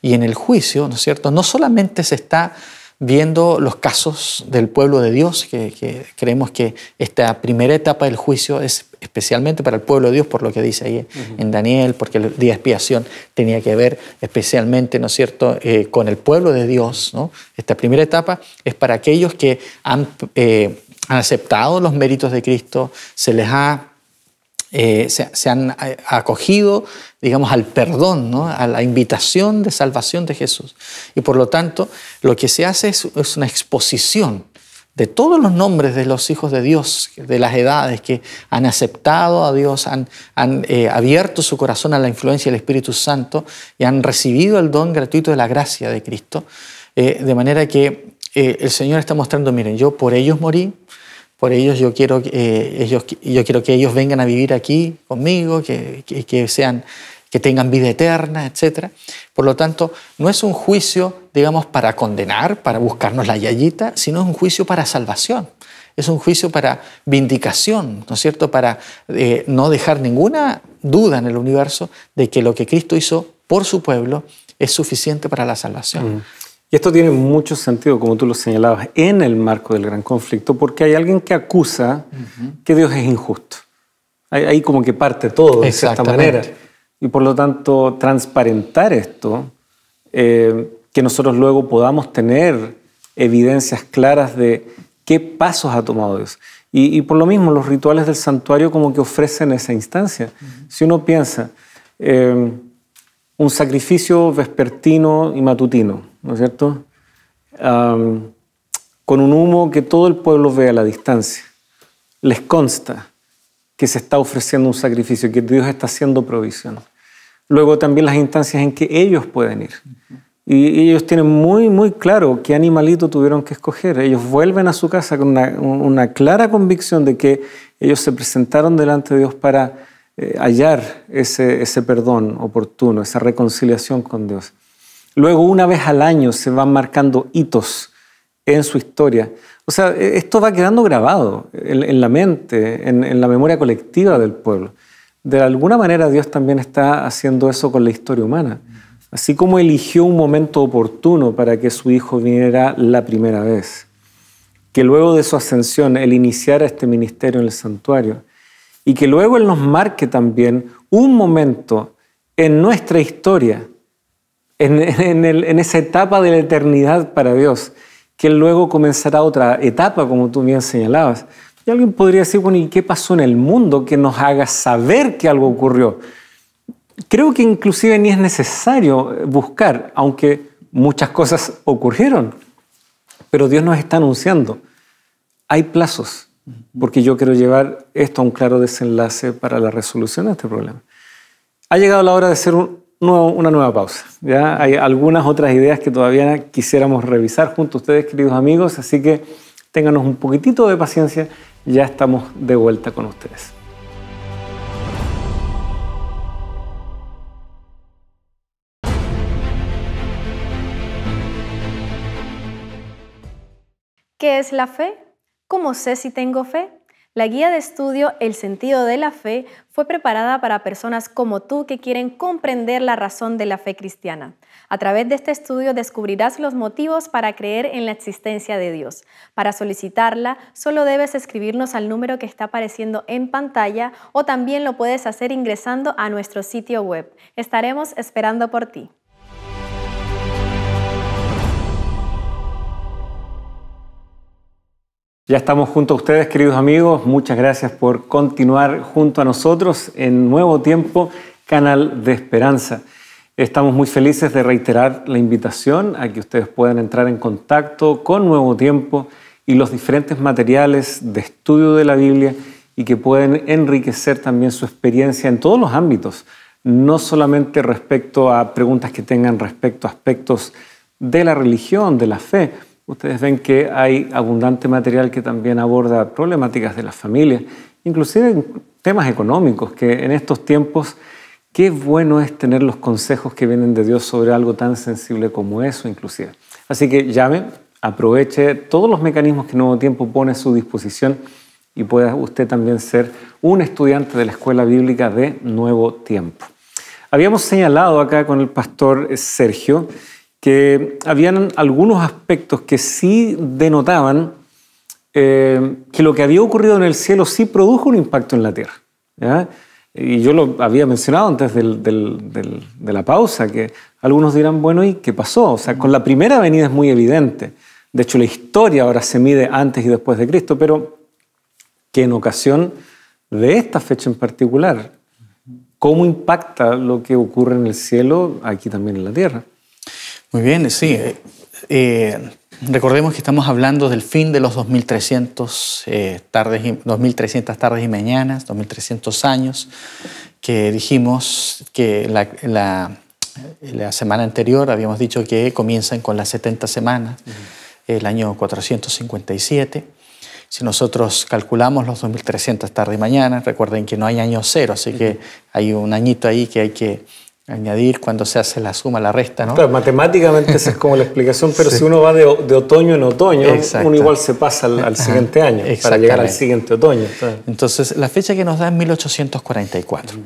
Speaker 2: Y en el juicio, ¿no es cierto? No solamente se está viendo los casos del pueblo de Dios, que, creemos que esta primera etapa del juicio es especialmente para el pueblo de Dios, por lo que dice ahí en Daniel, porque el día de expiación tenía que ver especialmente, ¿no es cierto?, eh, con el pueblo de Dios, ¿no? Esta primera etapa es para aquellos que han eh, aceptado los méritos de Cristo, se les ha eh, se, han eh, acogido, digamos, al perdón, a la invitación de salvación de Jesús. Y por lo tanto, lo que se hace es, una exposición de todos los nombres de los hijos de Dios, de las edades que han aceptado a Dios, han, eh, abierto su corazón a la influencia del Espíritu Santo y han recibido el don gratuito de la gracia de Cristo. de manera que el Señor está mostrando, miren, yo por ellos morí, por ellos yo quiero, eh, ellos, yo quiero que ellos vengan a vivir aquí conmigo, que, sean, que tengan vida eterna, etc. Por lo tanto, no es un juicio, digamos, para condenar, para buscarnos la yayita, sino es un juicio para salvación. Es un juicio para vindicación, ¿no es cierto? Para eh, no dejar ninguna duda en el universo de que lo que Cristo hizo por su pueblo
Speaker 1: es suficiente para la salvación. Mm. Y esto tiene mucho sentido, como tú lo señalabas, en el marco del gran conflicto, porque hay alguien que acusa que Dios es injusto. Ahí como que parte todo de esta manera. Y por lo tanto, transparentar esto, eh, que nosotros luego podamos tener evidencias claras de qué pasos ha tomado Dios. Y, por lo mismo, los rituales del santuario como que ofrecen esa instancia. Si uno piensa, eh, un sacrificio vespertino y matutino, ¿no es cierto? con un humo que todo el pueblo ve a la distancia. Les consta que se está ofreciendo un sacrificio, que Dios está haciendo provisión. Luego también las instancias en que ellos pueden ir. Y ellos tienen muy, muy claro qué animalito tuvieron que escoger. Ellos vuelven a su casa con una, clara convicción de que ellos se presentaron delante de Dios para eh, hallar ese perdón oportuno, esa reconciliación con Dios. Luego, una vez al año, se van marcando hitos en su historia. O sea, e-, esto va quedando grabado en, la mente, en, la memoria colectiva del pueblo. De alguna manera Dios también está haciendo eso con la historia humana. Así como eligió un momento oportuno para que su hijo viniera la primera vez, que luego de su ascensión él iniciara este ministerio en el santuario y que luego él nos marque también un momento en nuestra historia en, esa etapa de la eternidad para Dios, que luego comenzará otra etapa, como tú bien señalabas. Y alguien podría decir, bueno, ¿y qué pasó en el mundo que nos haga saber que algo ocurrió? Creo que inclusive ni es necesario buscar, aunque muchas cosas ocurrieron, pero Dios nos está anunciando, hay plazos, porque yo quiero llevar esto a un claro desenlace para la resolución de este problema. Ha llegado la hora de ser un, una nueva pausa. ¿ya? Hay algunas otras ideas que todavía quisiéramos revisar junto a ustedes, queridos amigos, así que ténganos un poquitito de paciencia, ya estamos de vuelta con ustedes.
Speaker 3: ¿Qué es la fe? ¿Cómo sé si tengo fe? La guía de estudio El sentido de la fe fue preparada para personas como tú que quieren comprender la razón de la fe cristiana. A través de este estudio descubrirás los motivos para creer en la existencia de Dios. Para solicitarla, solo debes escribirnos al número que está apareciendo en pantalla o también lo puedes hacer ingresando a nuestro sitio web. Estaremos esperando por ti.
Speaker 1: Ya estamos junto a ustedes, queridos amigos. Muchas gracias por continuar junto a nosotros en Nuevo Tiempo, Canal de Esperanza. Estamos muy felices de reiterar la invitación a que ustedes puedan entrar en contacto con Nuevo Tiempo y los diferentes materiales de estudio de la Biblia y que pueden enriquecer también su experiencia en todos los ámbitos, no solamente respecto a preguntas que tengan respecto a aspectos de la religión, de la fe, ustedes ven que hay abundante material que también aborda problemáticas de las familias, inclusive temas económicos, que en estos tiempos qué bueno es tener los consejos que vienen de Dios sobre algo tan sensible como eso inclusive. Así que llame, aproveche todos los mecanismos que Nuevo Tiempo pone a su disposición y pueda usted también ser un estudiante de la Escuela Bíblica de Nuevo Tiempo. Habíamos señalado acá con el pastor Sergio que habían algunos aspectos que sí denotaban eh, que lo que había ocurrido en el cielo sí produjo un impacto en la tierra. Y yo lo había mencionado antes de la pausa, que algunos dirán, bueno, ¿y qué pasó? O sea, con la primera venida es muy evidente. De hecho, la historia ahora se mide antes y después de Cristo, pero que en ocasión de esta fecha en particular, ¿cómo impacta lo que ocurre en el cielo aquí también en la tierra?
Speaker 2: Muy bien, sí. Eh, eh, recordemos que estamos hablando del fin de los 2300, eh, tardes y, 2300 tardes y mañanas, 2300 años, que dijimos que la, semana anterior habíamos dicho que comienzan con las 70 semanas, el año 457. Si nosotros calculamos los 2300 tardes y mañanas, recuerden que no hay año cero, así que hay un añito ahí que hay que añadir cuando se hace la suma, la resta, ¿no?
Speaker 1: matemáticamente esa es como la explicación, pero si uno va de, otoño en otoño, uno igual se pasa al, siguiente año, para llegar al siguiente otoño. Entonces, la fecha que nos da es 1844.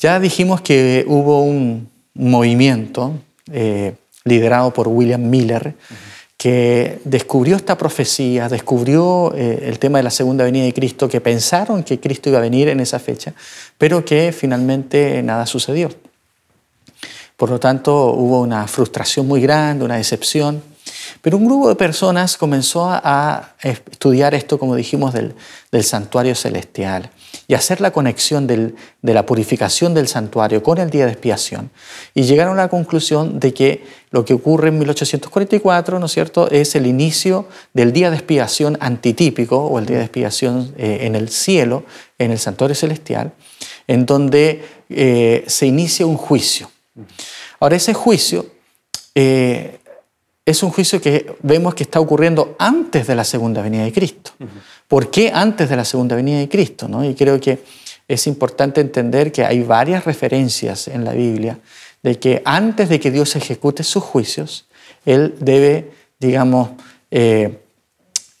Speaker 2: Ya dijimos que hubo un movimiento eh, liderado por William Miller, que descubrió esta profecía, descubrió eh, el tema de la segunda venida de Cristo, que pensaron que Cristo iba a venir en esa fecha, pero que finalmente nada sucedió. Por lo tanto, hubo una frustración muy grande, una decepción. Pero un grupo de personas comenzó a estudiar esto, como dijimos, del, santuario celestial y hacer la conexión de la purificación del santuario con el día de expiación. Y llegaron a la conclusión de que lo que ocurre en 1844, ¿no es cierto?, es el inicio del día de expiación antitípico o el día de expiación eh, en el cielo, en el santuario celestial, en donde eh, se inicia un juicio Ahora, ese juicio eh, es un juicio que vemos que está ocurriendo antes de la segunda venida de Cristo. ¿Por qué antes de la segunda venida de Cristo? Y creo que es importante entender que hay varias referencias en la Biblia de que antes de que Dios ejecute sus juicios, Él debe, digamos, eh,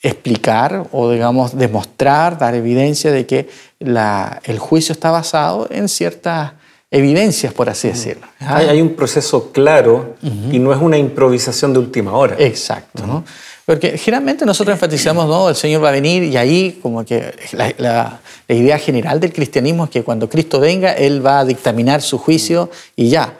Speaker 2: explicar o, digamos, demostrar, dar evidencia de que el juicio está basado en ciertas evidencias, por así decirlo. Hay, un
Speaker 1: proceso claro
Speaker 2: y no es una improvisación de última hora. Exacto. Porque generalmente nosotros enfatizamos, no, el Señor va a venir y ahí como que la idea general del cristianismo es que cuando Cristo venga, Él va a dictaminar su juicio y ya.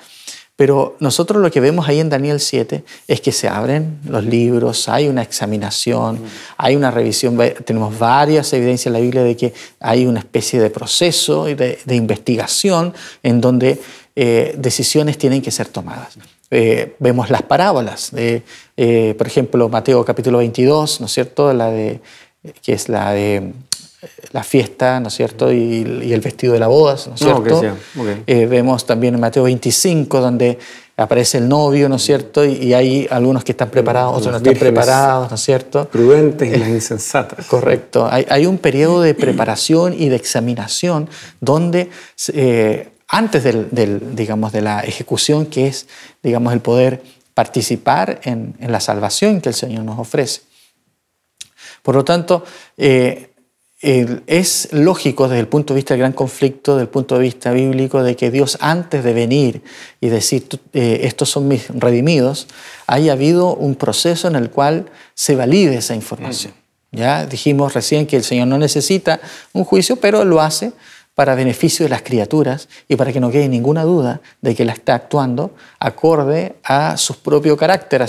Speaker 2: Pero nosotros lo que vemos ahí en Daniel 7 es que se abren los libros, hay una examinación, hay una revisión, tenemos varias evidencias en la Biblia de que hay una especie de proceso de, de investigación en donde eh, decisiones tienen que ser tomadas. Eh, vemos las parábolas, de, eh, por ejemplo, Mateo capítulo 22, ¿no es cierto? La de, que es la de la fiesta, ¿no es cierto? Y, el vestido de la boda, ¿no es ah, cierto? Eh, vemos también en Mateo 25, donde aparece el novio, ¿no es cierto? Y, hay algunos que están preparados, otros no están preparados, ¿no es cierto? Prudentes y eh, las insensatas. Correcto. Hay, un periodo de preparación y de examinación donde eh, antes del, digamos, de la ejecución, que es, digamos, el poder participar en, la salvación que el Señor nos ofrece. Por lo tanto, es lógico desde el punto de vista del gran conflicto, desde el punto de vista bíblico, de que Dios antes de venir y decir, eh, estos son mis redimidos, haya habido un proceso en el cual se valide esa información. Mm. Ya dijimos recién que el Señor no necesita un juicio, pero lo hace para beneficio de las criaturas y para que no quede ninguna duda de que la está actuando acorde a su propio carácter, a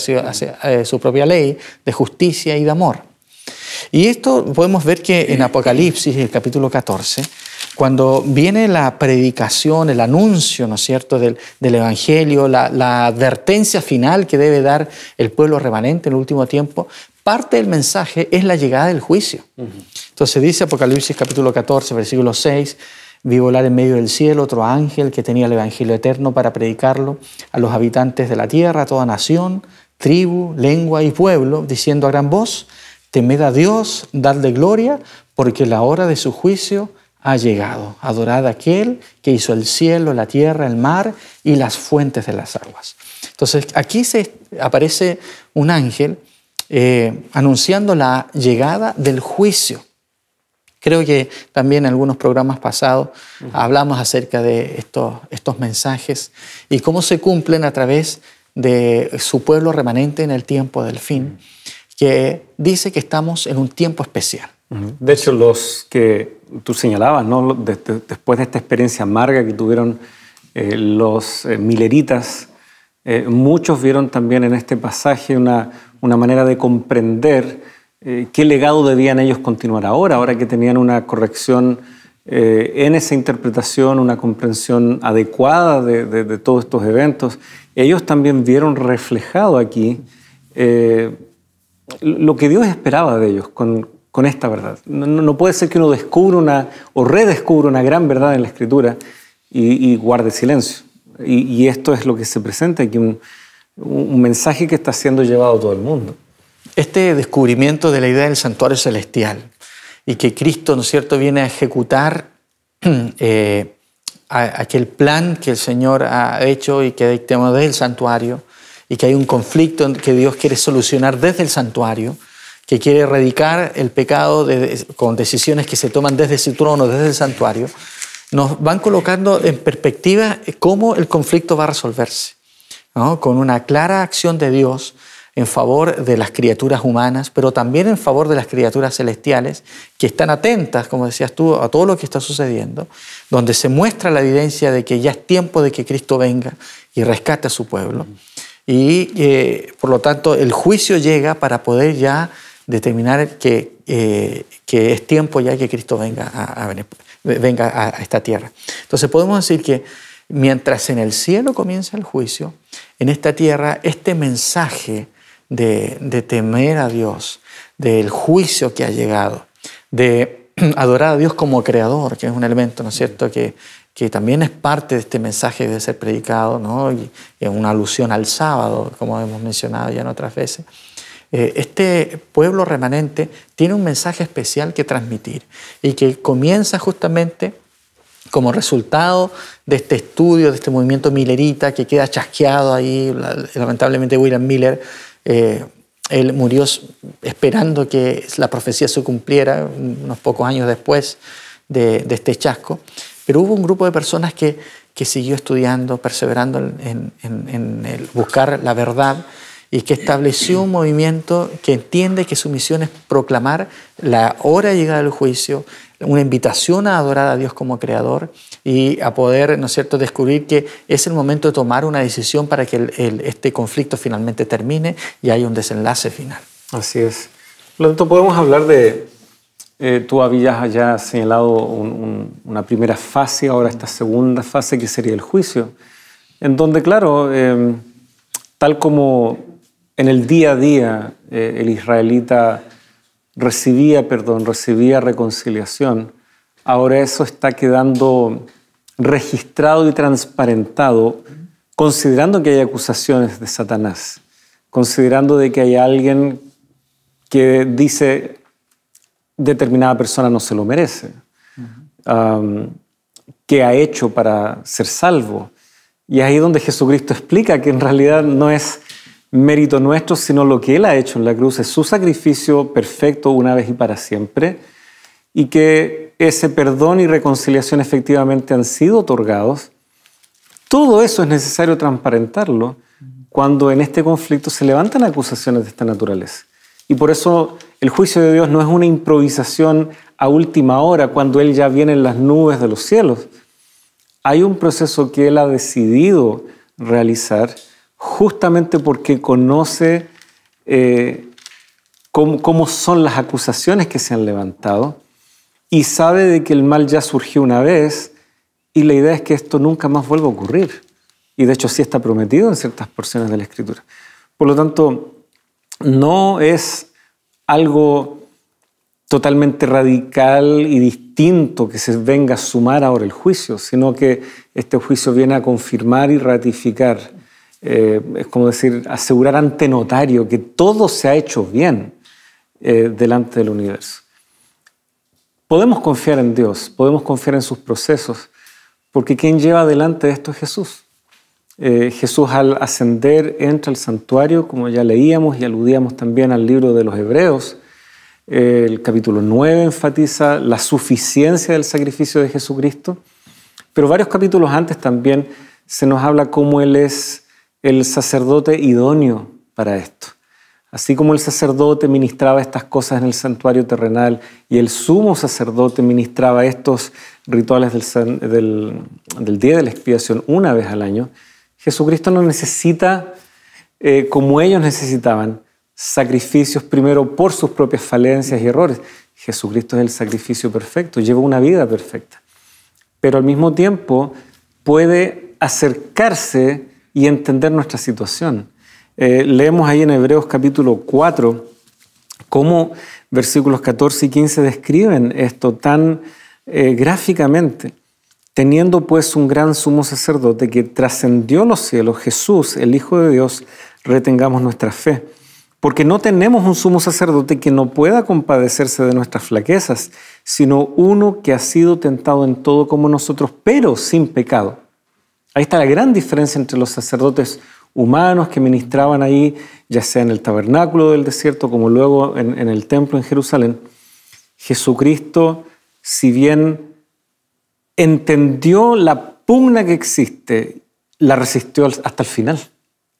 Speaker 2: eh, su propia ley de justicia y de amor. Y esto podemos ver que en Apocalipsis, el capítulo 14, cuando viene la predicación, el anuncio, ¿no es cierto?, del, Evangelio, la, advertencia final que debe dar el pueblo remanente en el último tiempo, parte del mensaje es la llegada del juicio. Entonces dice Apocalipsis capítulo 14, versículo 6, vi volar en medio del cielo otro ángel que tenía el Evangelio eterno para predicarlo a los habitantes de la tierra, a toda nación, tribu, lengua y pueblo, diciendo a gran voz, Temed a Dios, dadle gloria, porque la hora de su juicio ha llegado. Adorad a aquel que hizo el cielo, la tierra, el mar y las fuentes de las aguas. Entonces aquí se aparece un ángel eh, anunciando la llegada del juicio. Creo que también en algunos programas pasados hablamos acerca de estos, mensajes y cómo se cumplen a través de su pueblo remanente en el tiempo del fin que dice que estamos en un tiempo especial.
Speaker 1: De hecho, los que tú señalabas, ¿no? después de esta experiencia amarga que tuvieron eh, los eh, mileritas, eh, muchos vieron también en este pasaje una, una manera de comprender qué legado debían ellos continuar ahora, ahora que tenían una corrección en esa interpretación, una comprensión adecuada de, todos estos eventos. Ellos también vieron reflejado aquí lo que Dios esperaba de ellos con, esta verdad. No, puede ser que uno descubra una o redescubra una gran verdad en la Escritura y, guarde silencio. Y, esto es lo que se presenta aquí, un, mensaje que está siendo llevado a todo el mundo. Este descubrimiento de la idea del santuario
Speaker 2: celestial y que Cristo, ¿no cierto?, viene a ejecutar *clears throat* eh, aquel plan que el Señor ha hecho y que dictamos del santuario y que hay un conflicto que Dios quiere solucionar desde el santuario, que quiere erradicar el pecado con decisiones que se toman desde su trono, desde el santuario, nos van colocando en perspectiva cómo el conflicto va a resolverse, con una clara acción de Dios en favor de las criaturas humanas, pero también en favor de las criaturas celestiales, que están atentas, como decías tú, a todo lo que está sucediendo, donde se muestra la evidencia de que ya es tiempo de que Cristo venga y rescate a su pueblo. Y eh, por lo tanto, el juicio llega para poder ya determinar que, eh, que es tiempo ya que Cristo venga, a, venga a, esta tierra. Entonces podemos decir que mientras en el cielo comienza el juicio, en esta tierra este mensaje de, temer a Dios, del juicio que ha llegado, de *clears throat* adorar a Dios como creador, que es un elemento, ¿no es cierto?, que que también es parte de este mensaje de ser predicado, ¿no? y, en una alusión al sábado, como hemos mencionado ya en otras veces. Eh, este pueblo remanente tiene un mensaje especial que transmitir y que comienza justamente como resultado de este estudio, de este movimiento Millerita que queda chasqueado ahí. Lamentablemente William Miller, eh, él murió esperando que la profecía se cumpliera unos pocos años después de este chasco. Pero hubo un grupo de personas que, que siguió estudiando, perseverando en, en, el buscar la verdad y que estableció un movimiento que entiende que su misión es proclamar la hora llegada del juicio, una invitación a adorar a Dios como creador y a poder, ¿no es cierto?, descubrir que es el momento de tomar una decisión para que este conflicto finalmente termine y haya un desenlace final. Así es.
Speaker 1: Por lo podemos hablar de eh, tú habías ya señalado una primera fase, ahora esta segunda fase que sería el juicio, en donde, claro, em, tal como en el día a día eh, el israelita recibía perdón, recibía reconciliación, ahora eso está quedando registrado y transparentado, considerando que hay acusaciones de Satanás, considerando de que hay alguien que dice determinada persona no se lo merece, qué ha hecho para ser salvo. Y es ahí donde Jesucristo explica que en realidad no es mérito nuestro, sino lo que Él ha hecho en la cruz, es su sacrificio perfecto una vez y para siempre, y que ese perdón y reconciliación efectivamente han sido otorgados. Todo eso es necesario transparentarlo cuando en este conflicto se levantan acusaciones de esta naturaleza. Y por eso el juicio de Dios no es una improvisación a última hora cuando Él ya viene en las nubes de los cielos. Hay un proceso que Él ha decidido realizar justamente porque conoce eh, cómo son las acusaciones que se han levantado y sabe de que el mal ya surgió una vez y la idea es que esto nunca más vuelva a ocurrir. Y de hecho sí está prometido en ciertas porciones de la Escritura. Por lo tanto, no es algo totalmente radical y distinto que se venga a sumar ahora el juicio, sino que este juicio viene a confirmar y ratificar, eh, es como decir, asegurar ante notario que todo se ha hecho bien eh, delante del universo. Podemos confiar en Dios, podemos confiar en sus procesos, porque quien lleva adelante esto es Jesús. Eh, Jesús al ascender entra al santuario, como ya leíamos y aludíamos también al libro de los Hebreos. el capítulo 9 enfatiza la suficiencia del sacrificio de Jesucristo, pero varios capítulos antes también se nos habla cómo Él es el sacerdote idóneo para esto. Así como el sacerdote ministraba estas cosas en el santuario terrenal y el sumo sacerdote ministraba estos rituales del día de la expiación una vez al año, Jesucristo no necesita, eh, como ellos necesitaban, sacrificios primero por sus propias falencias y errores. Jesucristo es el sacrificio perfecto, lleva una vida perfecta. Pero al mismo tiempo puede acercarse y entender nuestra situación. Eh, leemos ahí en Hebreos capítulo 4 cómo versículos 14 y 15 describen esto tan eh, gráficamente. Teniendo pues un gran sumo sacerdote que trascendió los cielos, Jesús, el Hijo de Dios, retengamos nuestra fe. Porque no tenemos un sumo sacerdote que no pueda compadecerse de nuestras flaquezas, sino uno que ha sido tentado en todo como nosotros, pero sin pecado. Ahí está la gran diferencia entre los sacerdotes humanos que ministraban ahí, ya sea en el tabernáculo del desierto como luego en, el templo en Jerusalén. Jesucristo, si bien entendió la pugna que existe, la resistió hasta el final,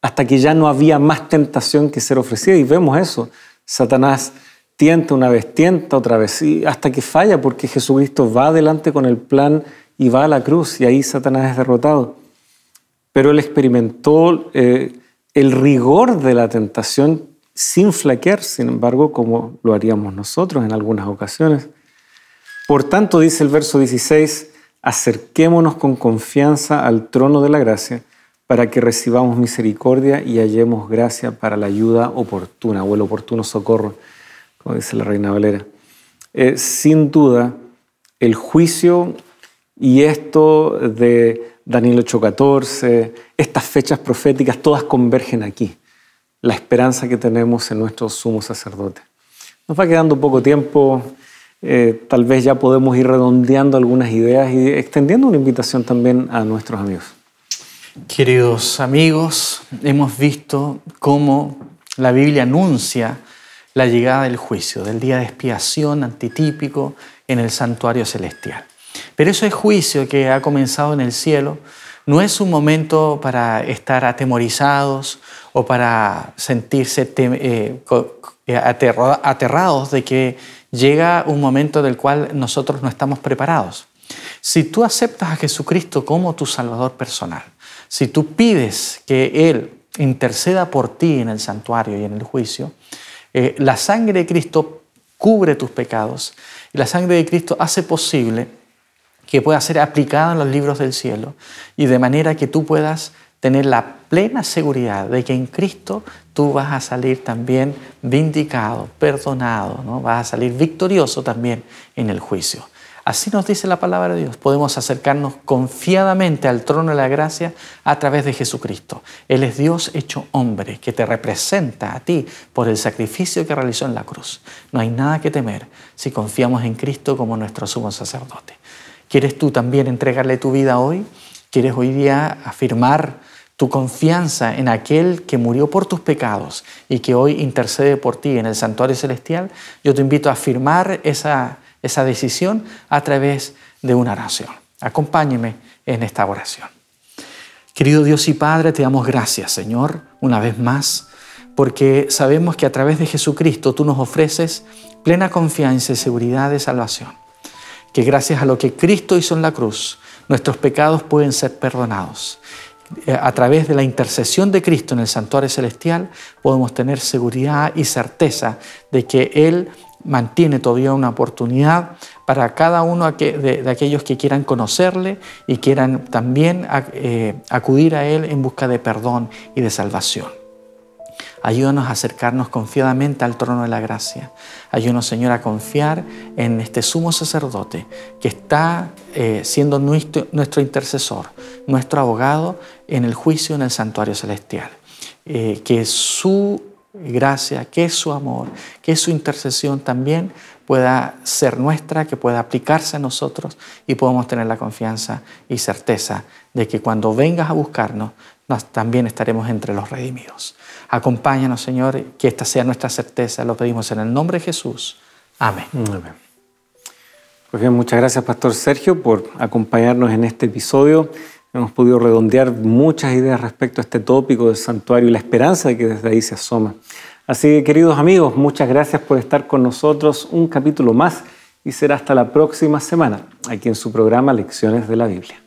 Speaker 1: hasta que ya no había más tentación que ser ofrecida. Y vemos eso. Satanás tienta una vez, tienta otra vez, hasta que falla, porque Jesucristo va adelante con el plan y va a la cruz, y ahí Satanás es derrotado. Pero él experimentó eh, el rigor de la tentación sin flaquear, sin embargo, como lo haríamos nosotros en algunas ocasiones. Por tanto, dice el verso 16, acerquémonos con confianza al trono de la gracia para que recibamos misericordia y hallemos gracia para la ayuda oportuna o el oportuno socorro, como dice la Reina Valera. Eh, sin duda, el juicio y esto de Daniel 8:14, estas fechas proféticas, todas convergen aquí, la esperanza que tenemos en nuestro sumo sacerdote. Nos va quedando poco tiempo, eh, tal vez ya podemos ir redondeando algunas ideas y extendiendo una invitación también a nuestros amigos.
Speaker 2: Queridos amigos, hemos visto cómo la Biblia anuncia la llegada del juicio, del día de expiación antitípico en el santuario celestial. Pero ese juicio que ha comenzado en el cielo no es un momento para estar atemorizados o para sentirse eh, eh, aterrados de que llega un momento del cual nosotros no estamos preparados. Si tú aceptas a Jesucristo como tu Salvador personal, si tú pides que Él interceda por ti en el santuario y en el juicio, eh, la sangre de Cristo cubre tus pecados y la sangre de Cristo hace posible que pueda ser aplicada en los libros del cielo y de manera que tú puedas tener la plena seguridad de que en Cristo tú vas a salir también vindicado, perdonado, ¿no? vas a salir victorioso también en el juicio. Así nos dice la palabra de Dios. Podemos acercarnos confiadamente al trono de la gracia a través de Jesucristo. Él es Dios hecho hombre, que te representa a ti por el sacrificio que realizó en la cruz. No hay nada que temer si confiamos en Cristo como nuestro sumo sacerdote. ¿Quieres tú también entregarle tu vida hoy? ¿Quieres hoy día afirmar? tu confianza en aquel que murió por tus pecados y que hoy intercede por ti en el santuario celestial, yo te invito a firmar esa, esa decisión a través de una oración. Acompáñeme en esta oración. Querido Dios y Padre, te damos gracias, Señor, una vez más, porque sabemos que a través de Jesucristo tú nos ofreces plena confianza y seguridad de salvación. Que gracias a lo que Cristo hizo en la cruz, nuestros pecados pueden ser perdonados eh, a través de la intercesión de Cristo en el santuario celestial, podemos tener seguridad y certeza de que Él mantiene todavía una oportunidad para cada uno de, aquellos que quieran conocerle y quieran también eh, acudir a Él en busca de perdón y de salvación. Ayúdanos a acercarnos confiadamente al trono de la gracia. Ayúdanos, Señor, a confiar en este sumo sacerdote que está eh, siendo nuestro intercesor nuestro abogado en el juicio en el santuario celestial. Eh, que su gracia, que su amor, que su intercesión también pueda ser nuestra, que pueda aplicarse a nosotros y podamos tener la confianza y certeza de que cuando vengas a buscarnos, también estaremos entre los redimidos. Acompáñanos, Señor, que esta sea nuestra certeza, lo pedimos en el nombre de Jesús. Amén.
Speaker 1: Amén. Pues bien, muchas gracias, Pastor Sergio, por acompañarnos en este episodio Hemos podido redondear muchas ideas respecto a este tópico del santuario y la esperanza de que desde ahí se asoma. Así que, queridos amigos, muchas gracias por estar con nosotros un capítulo más y será hasta la próxima semana, aquí en su programa Lecciones de la Biblia.